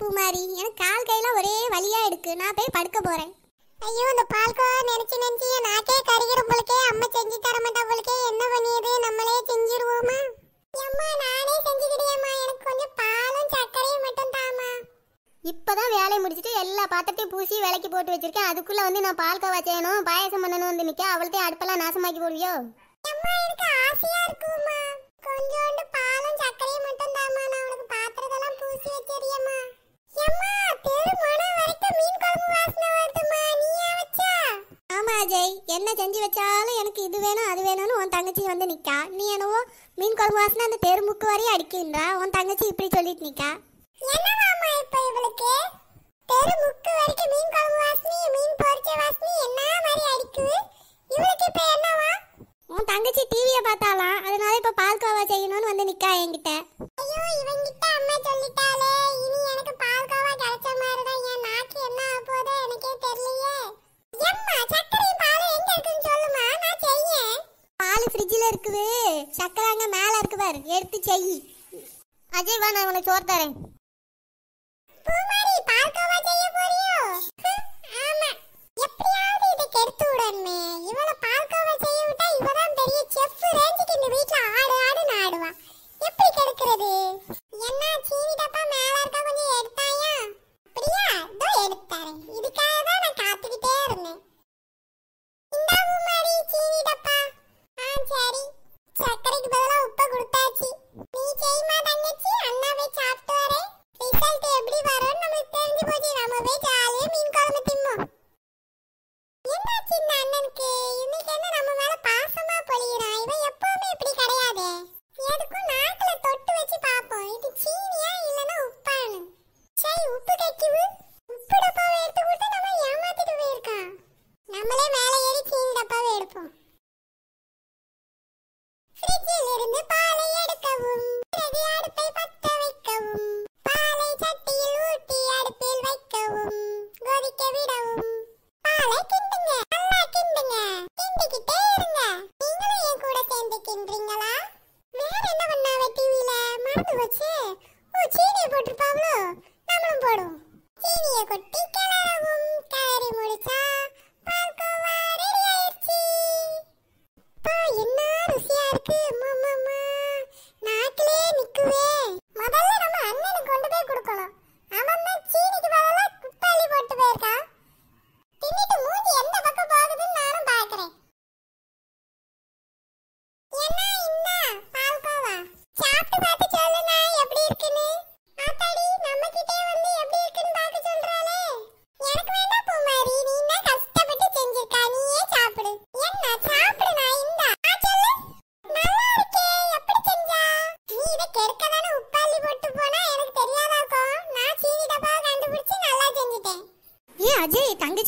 பூமாரி எனக்கு கால் கையெல்லாம் ஒரே வழியா இருக்கு நான் போய் படுக்க போறேன் ஐயோ இந்த பால்கோ நினைச்சு நினைச்சு நாக்கே கருகிற போலக்கே அம்மா செஞ்சு தர மாட்டா போலக்கே என்ன பண்ணியது நம்மளே செஞ்சிருவோமா அம்மா நானே செஞ்சுக்கிட்டேம்மா எனக்கு கொஞ்சம் பாலும் சர்க்கரையும் மட்டும் தாமா இப்பதான் வேலையை முடிச்சுட்டு எல்லா பாத்திரத்தையும் பூசி விலைக்கு போட்டு வச்சிருக்கேன் அதுக்குள்ள வந்து நான் பால் கவா செய்யணும் பாயசம் பண்ணணும் வந்து நிக்க அவள்கிட்ட அடுப்பெல்லாம் நாசமாக்கி போடுவியோ எனக்கு கொஞ்சோண்டு பாலும் சர்க்கரையும் மட்டும் தாமா நான் உனக்கு பாத்திரத்தெல்லாம் பூசி வச்சு இது வேணும் அது வேணும்னு உன் தங்கச்சி வந்து நிற்கா நீ என்னவோ மீன் குழம்பு வாசனை அந்த தெருமுக்கு வரையும் அடிக்கின்றா உன் தங்கச்சி இப்படி சொல்லிட்டு நிற்கா என்ன இப்போ இவளுக்கு நல்லா பாரு எடுத்து செய்யி அஜய் வா நான் உனக்கு சோறு தரேன் பூமாரி பார்க்கவா செய்ய போறியா உப்பு கக்கிவு உப்பு டப்பாவை எடுத்து கொடுத்து நம்ம ஏமாத்திட்டு போயிருக்கா நம்மளே மேலே ஏறி சீனி டப்பாவை எடுப்போம் ஃப்ரிட்ஜில் இருந்து பாலை எடுக்கவும் பிறகு அடுப்பை பத்த வைக்கவும் பாலை சட்டியில் ஊற்றி அடுப்பில் வைக்கவும் கொதிக்க விடவும் பாலை கிண்டுங்க நல்லா கிண்டுங்க கிண்டிக்கிட்டே இருங்க நீங்களும் என் கூட சேர்ந்து கிண்டுறீங்களா வேற என்ன பண்ணாவ டிவியில மறந்து போச்சு ஓ சீனியை போட்டிருப்பாங்களோ జాములు పొడు చీనియ కొట్టి కెలగం 小姐，谈个。